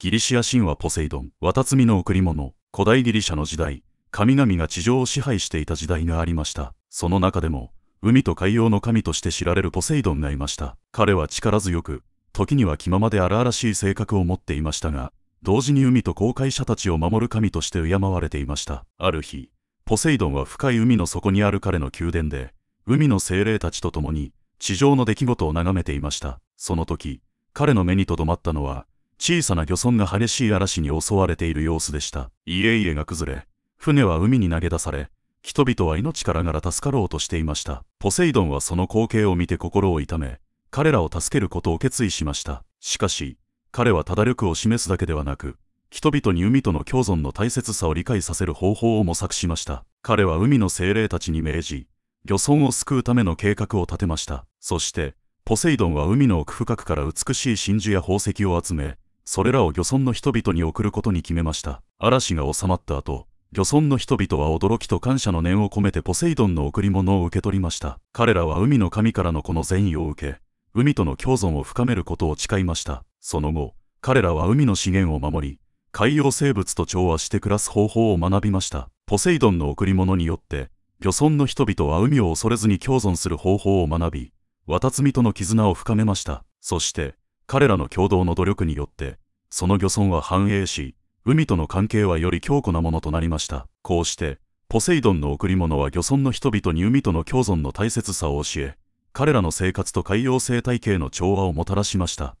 ギリシア神話ポセイドン、綿摘みの贈り物、古代ギリシャの時代、神々が地上を支配していた時代がありました。その中でも、海と海洋の神として知られるポセイドンがいました。彼は力強く、時には気ままで荒々しい性格を持っていましたが、同時に海と航海者たちを守る神として敬われていました。ある日、ポセイドンは深い海の底にある彼の宮殿で、海の精霊たちと共に、地上の出来事を眺めていました。その時、彼の目に留まったのは、小さな漁村が激しい嵐に襲われている様子でした。家々が崩れ、船は海に投げ出され、人々は命からがら助かろうとしていました。ポセイドンはその光景を見て心を痛め、彼らを助けることを決意しました。しかし、彼はただ力を示すだけではなく、人々に海との共存の大切さを理解させる方法を模索しました。彼は海の精霊たちに命じ、漁村を救うための計画を立てました。そして、ポセイドンは海の奥深くから美しい真珠や宝石を集め、それらを漁村の人々に送ることに決めました。嵐が収まった後、漁村の人々は驚きと感謝の念を込めてポセイドンの贈り物を受け取りました。彼らは海の神からのこの善意を受け、海との共存を深めることを誓いました。その後、彼らは海の資源を守り、海洋生物と調和して暮らす方法を学びました。ポセイドンの贈り物によって、漁村の人々は海を恐れずに共存する方法を学び、ワタツミとの絆を深めました。そして、彼らの共同の努力によって、その漁村は繁栄し、海との関係はより強固なものとなりました。こうして、ポセイドンの贈り物は漁村の人々に海との共存の大切さを教え、彼らの生活と海洋生態系の調和をもたらしました。